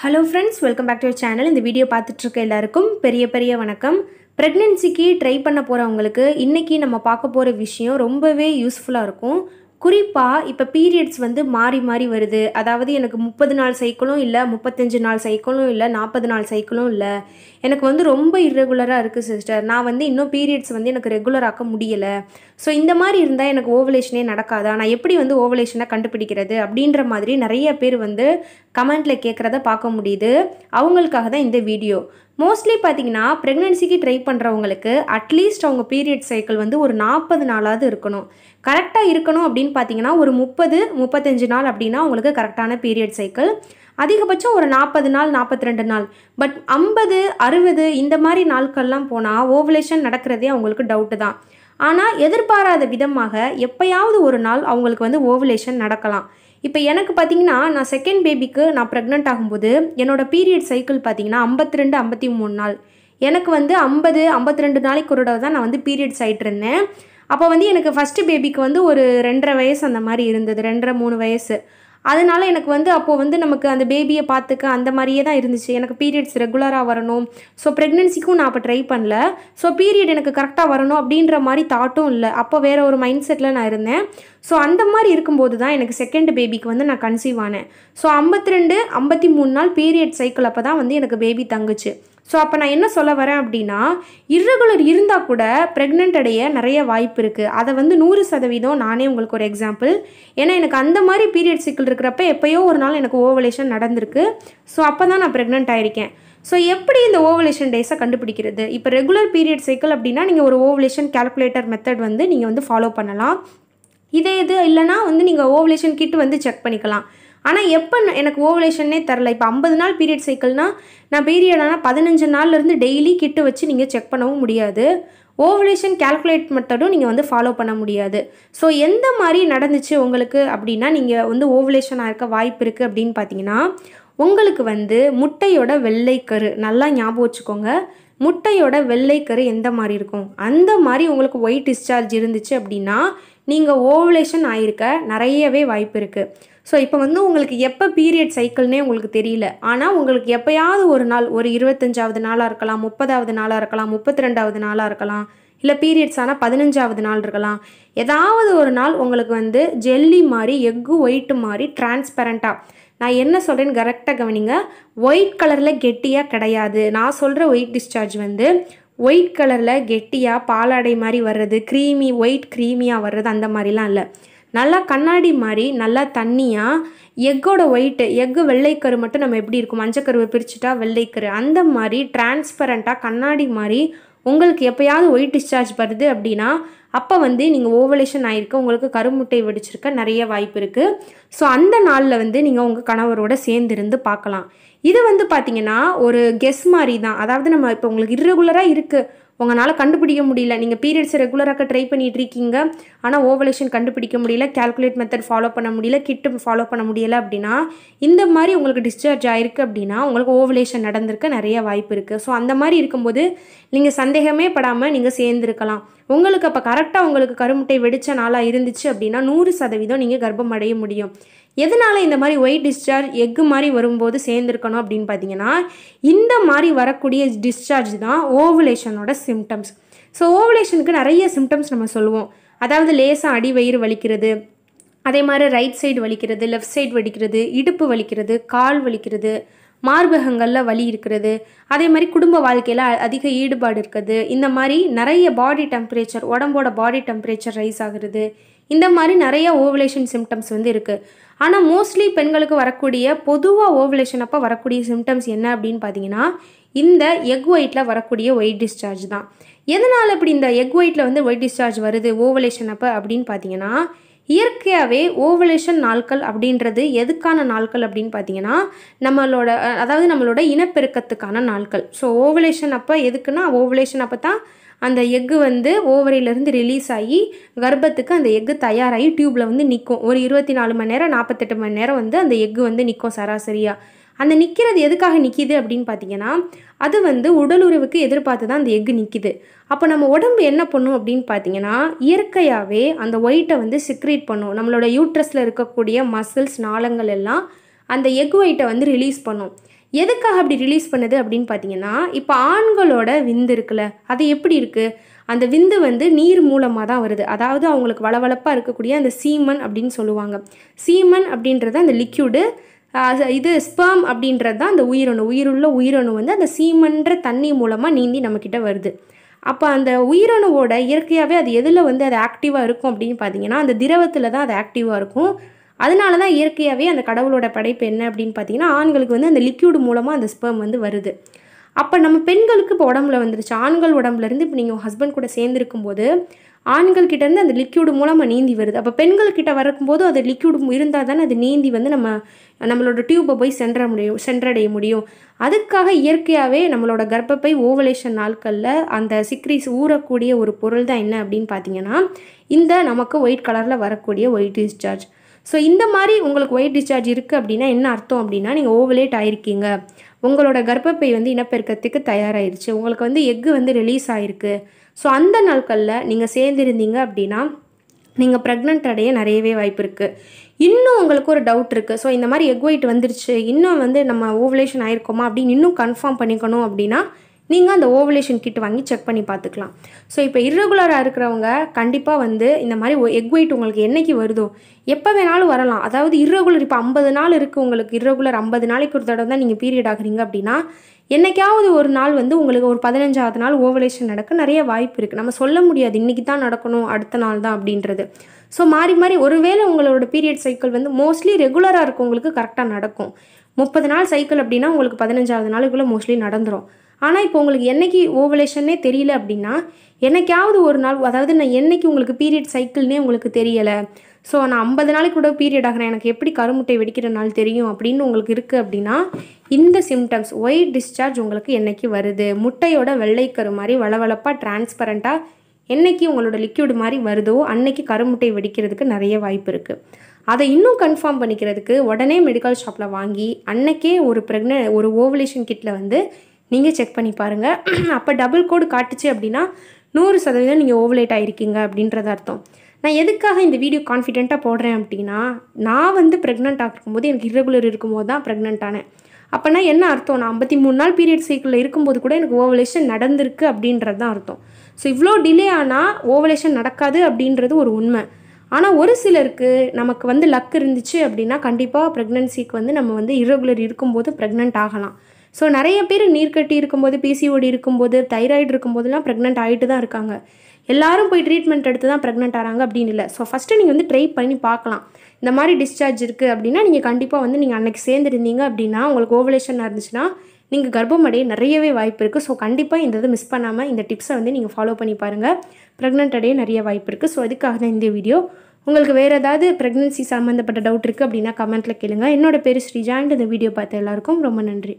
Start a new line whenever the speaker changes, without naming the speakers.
hello friends welcome back to channel இந்த video பார்த்துட்ருக்க எல்லாருக்கும் பெரிய பெரிய வணக்கம் ப்ரெக்னென்சிக்கு ட்ரை பண்ண போகிறவங்களுக்கு இன்றைக்கி நம்ம பார்க்க போகிற விஷயம் ரொம்பவே யூஸ்ஃபுல்லாக இருக்கும் குறிப்பாக இப்போ பீரியட்ஸ் வந்து மாறி மாறி வருது அதாவது எனக்கு முப்பது நாள் சைக்கிளும் இல்லை முப்பத்தஞ்சு நாள் சைக்கிளும் இல்லை நாற்பது நாள் சைக்கிளும் இல்லை எனக்கு வந்து ரொம்ப இர்ரெகுலராக இருக்குது சிஸ்டர் நான் வந்து இன்னும் பீரியட்ஸ் வந்து எனக்கு ரெகுலராக்க முடியலை ஸோ இந்த மாதிரி இருந்தால் எனக்கு ஓவலேஷனே நடக்காதா நான் எப்படி வந்து ஓவலேஷனை கண்டுபிடிக்கிறது அப்படின்ற மாதிரி நிறைய பேர் வந்து கமெண்ட்டில் கேட்குறத பார்க்க முடியுது அவங்களுக்காக தான் இந்த வீடியோ மோஸ்ட்லி பார்த்தீங்கன்னா ப்ரெக்னென்சிக்கு ட்ரை பண்ணுறவங்களுக்கு அட்லீஸ்ட் அவங்க பீரியட் சைக்கிள் வந்து ஒரு நாற்பது நாளாவது இருக்கணும் கரெக்டாக இருக்கணும் அப்படின்னு பார்த்தீங்கன்னா ஒரு முப்பது முப்பத்தஞ்சு நாள் அப்படின்னா அவங்களுக்கு கரெக்டான பீரியட் சைக்கிள் அதிகபட்சம் ஒரு நாற்பது நாள் நாற்பத்தி ரெண்டு நாள் பட் ஐம்பது அறுபது இந்த மாதிரி நாட்கள்லாம் போனால் ஓவலேஷன் நடக்கிறதே அவங்களுக்கு டவுட்டு தான் ஆனால் எதிர்பாராத விதமாக எப்பயாவது ஒரு நாள் அவங்களுக்கு வந்து ஓவலேஷன் நடக்கலாம் இப்போ எனக்கு பார்த்தீங்கன்னா நான் செகண்ட் பேபிக்கு நான் ப்ரெக்னென்ட் ஆகும்போது என்னோடய பீரியட் சைக்கிள் பார்த்தீங்கன்னா ஐம்பத்தி ரெண்டு ஐம்பத்தி மூணு நாள் எனக்கு வந்து ஐம்பது ஐம்பத்தி ரெண்டு நாளைக்கு ஒரு தான் நான் வந்து பீரியட்ஸ் ஆகிட்டு இருந்தேன் அப்போ வந்து எனக்கு ஃபஸ்ட்டு பேபிக்கு வந்து ஒரு ரெண்டரை வயசு அந்த மாதிரி இருந்தது ரெண்டரை மூணு வயசு அதனால் எனக்கு வந்து அப்போது வந்து நமக்கு அந்த பேபியை பார்த்துக்க அந்த மாதிரியே தான் இருந்துச்சு எனக்கு பீரியட்ஸ் ரெகுலராக வரணும் ஸோ ப்ரெக்னென்சிக்கும் நான் அப்போ ட்ரை பண்ணல ஸோ பீரியட் எனக்கு கரெக்டாக வரணும் அப்படின்ற மாதிரி தாட்டும் இல்லை அப்போ வேற ஒரு மைண்ட் செட்டில் நான் இருந்தேன் ஸோ அந்த மாதிரி இருக்கும்போது தான் எனக்கு செகண்ட் பேபிக்கு வந்து நான் கன்சீவ் ஆனேன் ஸோ ஐம்பத்தி ரெண்டு ஐம்பத்தி மூணு நாள் பீரியட் சைக்கிள் அப்போ தான் வந்து எனக்கு பேபி தங்குச்சு ஸோ அப்போ நான் என்ன சொல்ல வரேன் அப்படின்னா இர்ரெகுலர் இருந்தால் கூட ப்ரெக்னென்ட் அடைய நிறைய வாய்ப்பு இருக்குது அதை வந்து நூறு சதவீதம் நானே உங்களுக்கு ஒரு எக்ஸாம்பிள் ஏன்னா எனக்கு அந்த மாதிரி பீரியட் சிக்கல் இருக்கிறப்ப எப்போயோ ஒரு நாள் எனக்கு ஓவலேஷன் நடந்திருக்கு ஸோ அப்போ தான் நான் ப்ரெக்னென்ட் ஆகிருக்கேன் ஸோ எப்படி இந்த ஓவலேஷன் டேஸை கண்டுபிடிக்கிறது இப்போ ரெகுலர் பீரியட் சைக்கிள் அப்படின்னா நீங்கள் ஒரு ஓவலேஷன் கேல்குலேட்டர் மெத்தட் வந்து நீங்கள் வந்து ஃபாலோ பண்ணலாம் இதே இது இல்லைனா வந்து நீங்கள் ஓவலேஷன் கிட் வந்து செக் பண்ணிக்கலாம் ஆனால் எப்போ எனக்கு ஓவலேஷன்னே தெரில இப்போ ஐம்பது நாள் பீரியட் சைக்கிள்னால் நான் பீரியட் ஆனால் பதினஞ்சு நாள்லேருந்து டெய்லி கிட்டு வச்சு நீங்கள் செக் பண்ணவும் முடியாது ஓவலேஷன் கேல்குலேட் மட்டும் நீங்கள் வந்து ஃபாலோ பண்ண முடியாது ஸோ எந்த மாதிரி நடந்துச்சு உங்களுக்கு அப்படின்னா நீங்கள் வந்து ஓவலேஷனாக இருக்க வாய்ப்பு இருக்குது அப்படின்னு பார்த்தீங்கன்னா உங்களுக்கு வந்து முட்டையோட வெள்ளைக்கரு நல்லா ஞாபகம் வச்சுக்கோங்க முட்டையோட வெள்ளைக்கரு எந்த மாதிரி இருக்கும் அந்த மாதிரி உங்களுக்கு ஒயிட் டிஸ்சார்ஜ் இருந்துச்சு அப்படின்னா நீங்கள் ஓவலேஷன் ஆயிருக்க நிறையவே வாய்ப்பு இருக்குது ஸோ இப்போ வந்து உங்களுக்கு எப்போ பீரியட் சைக்கிள்னே உங்களுக்கு தெரியல ஆனால் உங்களுக்கு எப்போயாவது ஒரு நாள் ஒரு இருபத்தஞ்சாவது நாளாக இருக்கலாம் முப்பதாவது நாளாக இருக்கலாம் முப்பத்தி ரெண்டாவது நாளாக இருக்கலாம் இல்லை பீரியட்ஸ் ஆனால் பதினஞ்சாவது நாள் இருக்கலாம் ஏதாவது ஒரு நாள் உங்களுக்கு வந்து ஜெல்லி மாதிரி எக்கு ஒயிட்டு மாதிரி டிரான்ஸ்பரண்ட்டாக நான் என்ன சொல்கிறேன்னு கரெக்டாக கவனிங்க ஒயிட் கலரில் கெட்டியாக கிடையாது நான் சொல்கிற ஒயிட் டிஸ்சார்ஜ் வந்து ஒயிட் கலரில் கெட்டியாக பாலாடை மாதிரி வர்றது க்ரீமி ஒயிட் க்ரீமியாக வர்றது அந்த மாதிரிலாம் இல்லை நல்லா கண்ணாடி மாதிரி நல்லா தண்ணியாக எக்கோட ஒயிட்டு எக்கு வெள்ளைக்கரு மட்டும் நம்ம எப்படி இருக்கும் மஞ்சக்கருவை பிரிச்சுட்டா வெள்ளைக்கரு அந்த மாதிரி டிரான்ஸ்பரண்ட்டாக கண்ணாடி மாதிரி உங்களுக்கு எப்போயாவது ஒயிட் டிஸ்சார்ஜ் வருது அப்படின்னா அப்போ வந்து நீங்கள் ஓவலேஷன் ஆகிருக்க உங்களுக்கு கருமுட்டை வெடிச்சிருக்க நிறைய வாய்ப்பு இருக்குது ஸோ அந்த நாளில் வந்து நீங்கள் உங்கள் கணவரோட சேர்ந்துருந்து பார்க்கலாம் இது வந்து பார்த்திங்கன்னா ஒரு கெஸ் மாதிரி தான் அதாவது நம்ம இப்போ உங்களுக்கு இர்ரெகுலராக இருக்குது உங்களால் கண்டுபிடிக்க முடியல நீங்கள் பீரியட்ஸ் ரெகுலராக ட்ரை பண்ணிகிட்டு இருக்கீங்க ஆனால் ஓவலேஷன் கண்டுபிடிக்க முடியல கேல்குலேட் மெத்தட் ஃபாலோ பண்ண முடியல கிட்டு ஃபாலோ பண்ண முடியலை அப்படின்னா இந்த மாதிரி உங்களுக்கு டிஸ்சார்ஜ் ஆகிருக்கு அப்படின்னா உங்களுக்கு ஓவலேஷன் நடந்திருக்க நிறைய வாய்ப்பு இருக்குது ஸோ அந்த மாதிரி இருக்கும்போது நீங்கள் சந்தேகமே படாமல் நீங்கள் சேர்ந்துருக்கலாம் உங்களுக்கு அப்போ கரெக்டாக உங்களுக்கு கருமுட்டை வெடித்த நாளாக இருந்துச்சு அப்படின்னா நூறு சதவீதம் நீங்கள் கர்ப்பம் அடைய முடியும் எதனால் இந்த மாதிரி ஒயிட் டிஸ்சார்ஜ் எக்கு மாதிரி வரும்போது சேர்ந்துருக்கணும் அப்படின்னு பார்த்தீங்கன்னா இந்த மாதிரி வரக்கூடிய டிஸ்சார்ஜ் தான் ஓவுலேஷனோட சிம்டம்ஸ் ஸோ ஓவலேஷனுக்கு நிறைய சிம்டம்ஸ் நம்ம சொல்லுவோம் அதாவது லேசாக அடி வயிறு வலிக்கிறது அதே மாதிரி ரைட் சைடு வலிக்கிறது லெஃப்ட் சைடு வலிக்கிறது இடுப்பு வலிக்கிறது கால் வலிக்கிறது மார்பகங்களில் வலி இருக்கிறது அதே மாதிரி குடும்ப வாழ்க்கையில் அதிக ஈடுபாடு இருக்குது இந்த மாதிரி நிறைய பாடி டெம்பரேச்சர் உடம்போட பாடி டெம்பரேச்சர் ரைஸ் ஆகிறது இந்த மாதிரி நிறைய ஓவலேஷன் சிம்டம்ஸ் வந்து இருக்குது ஆனால் மோஸ்ட்லி பெண்களுக்கு வரக்கூடிய பொதுவாக ஓவலேஷன் அப்போ வரக்கூடிய சிம்டம்ஸ் என்ன அப்படின்னு பார்த்தீங்கன்னா இந்த எக் ஒயிட்டில் வரக்கூடிய ஒயிட் டிஸ்சார்ஜ் தான் எதனால் இப்படி இந்த எக் ஒயிட்டில் வந்து ஒயிட் டிஸ்சார்ஜ் வருது ஓவலேஷன் அப்போ அப்படின்னு பார்த்தீங்கன்னா இயற்கையாகவே ஓவலேஷன் நாட்கள் அப்படின்றது எதுக்கான நாட்கள் அப்படின்னு பார்த்தீங்கன்னா நம்மளோட அதாவது நம்மளோட இனப்பெருக்கத்துக்கான நாட்கள் ஸோ ஓவலேஷன் அப்போ எதுக்குன்னா ஓவலேஷன் அப்போ தான் அந்த எக்கு வந்து ஓவரியிலேருந்து ரிலீஸ் ஆகி கர்ப்பத்துக்கு அந்த எக்கு தயாராகி டியூப்பில் வந்து நிற்கும் ஒரு இருபத்தி நாலு மணி நேரம் நாற்பத்தெட்டு மணி நேரம் வந்து அந்த எக்கு வந்து நிற்கும் சராசரியாக அந்த நிற்கிறது எதுக்காக நிற்கிது அப்படின்னு பார்த்தீங்கன்னா அது வந்து உடலுறவுக்கு எதிர்பார்த்து தான் அந்த எக்கு நிற்கிது அப்போ நம்ம உடம்பு என்ன பண்ணும் அப்படின்னு பார்த்தீங்கன்னா இயற்கையாகவே அந்த ஒயிட்டை வந்து சிக்ரீட் பண்ணும் நம்மளோட யூட்ரஸில் இருக்கக்கூடிய மசில்ஸ் நாளங்கள் எல்லாம் அந்த எக் ஒயிட்டை வந்து ரிலீஸ் பண்ணும் எதுக்காக அப்படி ரிலீஸ் பண்ணுது அப்படின்னு பார்த்தீங்கன்னா இப்போ ஆண்களோட விந்து இருக்குல்ல அது எப்படி இருக்குது அந்த விந்து வந்து நீர் மூலமாக தான் வருது அதாவது அவங்களுக்கு வளவளப்பாக இருக்கக்கூடிய அந்த சீமன் அப்படின்னு சொல்லுவாங்க சீமன் அப்படின்றத அந்த லிக்யூடு இது ஸ்பேம் அப்படின்றது தான் அந்த உயிரணு உயிருள்ள உயிரணு வந்து அந்த சீமன்ற தண்ணி மூலமாக நீந்தி நம்மக்கிட்ட வருது அப்போ அந்த உயிரணுவோட இயற்கையாகவே அது எதில் வந்து அது ஆக்டிவாக இருக்கும் அப்படின்னு பார்த்தீங்கன்னா அந்த திரவத்தில் தான் அது ஆக்டிவாக இருக்கும் அதனால தான் இயற்கையாகவே அந்த கடவுளோட படைப்பு என்ன அப்படின்னு பார்த்தீங்கன்னா ஆண்களுக்கு வந்து அந்த லிக்யூடு மூலமாக அந்த ஸ்பெர்ம் வந்து வருது அப்போ நம்ம பெண்களுக்கு இப்போ உடம்புல வந்துருச்சு ஆண்கள் உடம்புலேருந்து இப்போ நீங்கள் ஹஸ்பண்ட் கூட சேர்ந்துருக்கும் போது கிட்டேருந்து அந்த லிக்யூடு மூலமாக நீந்தி வருது அப்போ பெண்கள்கிட்ட வரக்கும்போது அது லிக்யூடு இருந்தால் தானே அது நீந்தி வந்து நம்ம நம்மளோட டியூப்பை போய் சென்ற முடியும் சென்றடைய முடியும் அதுக்காக இயற்கையாகவே நம்மளோட கர்ப்பப்பை ஓவலேஷன் நாட்களில் அந்த சிக்ரிஸ் ஊறக்கூடிய ஒரு பொருள் தான் என்ன அப்படின்னு பார்த்தீங்கன்னா இந்த நமக்கு ஒயிட் கலரில் வரக்கூடிய ஒயிட் டிஸ்சார்ஜ் ஸோ இந்த மாதிரி உங்களுக்கு ஒயிட் டிஸ்சார்ஜ் இருக்குது அப்படின்னா என்ன அர்த்தம் அப்படின்னா நீங்கள் ஓவலேட் ஆகிருக்கீங்க உங்களோட கர்ப்பப்பை வந்து இனப்பெருக்கத்துக்கு தயாராகிருச்சு உங்களுக்கு வந்து எக்கு வந்து ரிலீஸ் ஆகிருக்கு ஸோ அந்த நாட்களில் நீங்கள் சேர்ந்துருந்தீங்க அப்படின்னா நீங்கள் ப்ரெக்னென்ட் அடைய நிறையவே வாய்ப்பு இருக்குது இன்னும் உங்களுக்கு ஒரு டவுட் இருக்குது ஸோ இந்த மாதிரி எக் ஒயிட் வந்துருச்சு இன்னும் வந்து நம்ம ஓவலேஷன் ஆயிருக்கோமா அப்படின்னு இன்னும் கன்ஃபார்ம் பண்ணிக்கணும் அப்படின்னா நீங்கள் அந்த ஓவலேஷன் கிட் வாங்கி செக் பண்ணி பார்த்துக்கலாம் ஸோ இப்போ இரகுலராக இருக்கிறவங்க கண்டிப்பாக வந்து இந்த மாதிரி எக் ஒயிட் உங்களுக்கு என்றைக்கு வருதோ எப்போ வேணாலும் வரலாம் அதாவது இரகுலர் இப்போ ஐம்பது நாள் இருக்குது உங்களுக்கு இரகுலர் ஐம்பது நாளைக்கு ஒரு தடவை தான் நீங்கள் பீரியட் ஆகுறீங்க அப்படின்னா என்றைக்காவது ஒரு நாள் வந்து உங்களுக்கு ஒரு பதினஞ்சாவது நாள் ஓவலேஷன் நடக்க நிறைய வாய்ப்பு இருக்குது நம்ம சொல்ல முடியாது இன்றைக்கி தான் நடக்கணும் அடுத்த நாள் தான் அப்படின்றது ஸோ மாறி மாறி ஒருவேளை உங்களோட பீரியட் சைக்கிள் வந்து மோஸ்ட்லி ரெகுலராக இருக்கவங்களுக்கு கரெக்டாக நடக்கும் முப்பது நாள் சைக்கிள் அப்படின்னா உங்களுக்கு பதினஞ்சாவது நாளுக்குள்ளே மோஸ்ட்லி நடந்துடும் ஆனால் இப்போ உங்களுக்கு என்றைக்கு ஓவலேஷன்னே தெரியல அப்படின்னா என்னைக்காவது ஒரு நாள் அதாவது நான் என்றைக்கு உங்களுக்கு பீரியட் சைக்கிள்னே உங்களுக்கு தெரியலை ஸோ நான் ஐம்பது நாளைக்கு கூட பீரியட் ஆகிறேன் எனக்கு எப்படி கருமுட்டை வெடிக்கிற நாள் தெரியும் அப்படின்னு உங்களுக்கு இருக்குது அப்படின்னா இந்த சிம்டம்ஸ் ஒயிட் டிஸ்சார்ஜ் உங்களுக்கு என்றைக்கு வருது முட்டையோட வெள்ளைக்கரு மாதிரி வளவளப்பாக டிரான்ஸ்பரண்ட்டாக என்றைக்கு உங்களோட லிக்யூடு மாதிரி வருதோ அன்னைக்கு கருமுட்டை வெடிக்கிறதுக்கு நிறைய வாய்ப்பு இருக்குது அதை இன்னும் கன்ஃபார்ம் பண்ணிக்கிறதுக்கு உடனே மெடிக்கல் ஷாப்பில் வாங்கி அன்னைக்கே ஒரு ப்ரெக்னென்ட் ஒரு ஓவலேஷன் கிட்டில் வந்து நீங்கள் செக் பண்ணி பாருங்கள் அப்போ டபுள் கோடு காட்டுச்சு அப்படின்னா நூறு சதவீதம் நீங்கள் ஓவலேட் ஆகிருக்கீங்க அப்படின்றத அர்த்தம் நான் எதுக்காக இந்த வீடியோ கான்ஃபிடெண்ட்டாக போடுறேன் அப்படின்னா நான் வந்து ப்ரெக்னென்ட் போது எனக்கு இரகுலர் இருக்கும்போது தான் ப்ரெக்னென்ட் ஆனேன் அப்போனா என்ன அர்த்தம் நான் ஐம்பத்தி மூணு நாள் பீரியட் சைக்கிளில் இருக்கும்போது கூட எனக்கு ஓவலேஷன் நடந்திருக்கு அப்படின்றது தான் அர்த்தம் ஸோ இவ்வளோ டிலே ஆனால் ஓவலேஷன் நடக்காது அப்படின்றது ஒரு உண்மை ஆனால் ஒரு சிலருக்கு நமக்கு வந்து லக் இருந்துச்சு அப்படின்னா கண்டிப்பாக ப்ரெக்னென்சிக்கு வந்து நம்ம வந்து இரகுலர் இருக்கும்போது ப்ரெக்னென்ட் ஆகலாம் ஸோ நிறைய பேர் கட்டி இருக்கும்போது பிசிஓடி இருக்கும்போது தைராய்டு இருக்கும்போதெல்லாம் ப்ரெக்னென்ட் ஆகிட்டு தான் இருக்காங்க எல்லாரும் போய் ட்ரீட்மெண்ட் எடுத்து தான் ப்ரெக்னென்ட் ஆகிறாங்க அப்படின்னு இல்லை ஸோ ஃபஸ்ட்டு நீங்கள் வந்து ட்ரை பண்ணி பார்க்கலாம் இந்த மாதிரி டிஸ்சார்ஜ் இருக்குது அப்படின்னா நீங்கள் கண்டிப்பாக வந்து நீங்கள் அன்றைக்கி சேர்ந்துருந்தீங்க அப்படின்னா உங்களுக்கு ஓவலேஷனாக இருந்துச்சுன்னா நீங்கள் கர்ப்பம் அடைய நிறையவே வாய்ப்பு இருக்குது ஸோ கண்டிப்பாக இந்த இதை மிஸ் பண்ணாமல் இந்த டிப்ஸை வந்து நீங்கள் ஃபாலோ பண்ணி பாருங்கள் ப்ரெக்னென்ட் அடைய நிறைய வாய்ப்பு இருக்குது ஸோ அதுக்காக தான் இந்த வீடியோ உங்களுக்கு வேறு ஏதாவது ப்ரெக்னென்சி சம்மந்தப்பட்ட டவுட் இருக்குது அப்படின்னா கமெண்ட்டில் கேளுங்கள் என்னோடய பேர் ஸ்ரீஜா இந்த வீடியோ பார்த்த எல்லாருக்கும் ரொம்ப நன்றி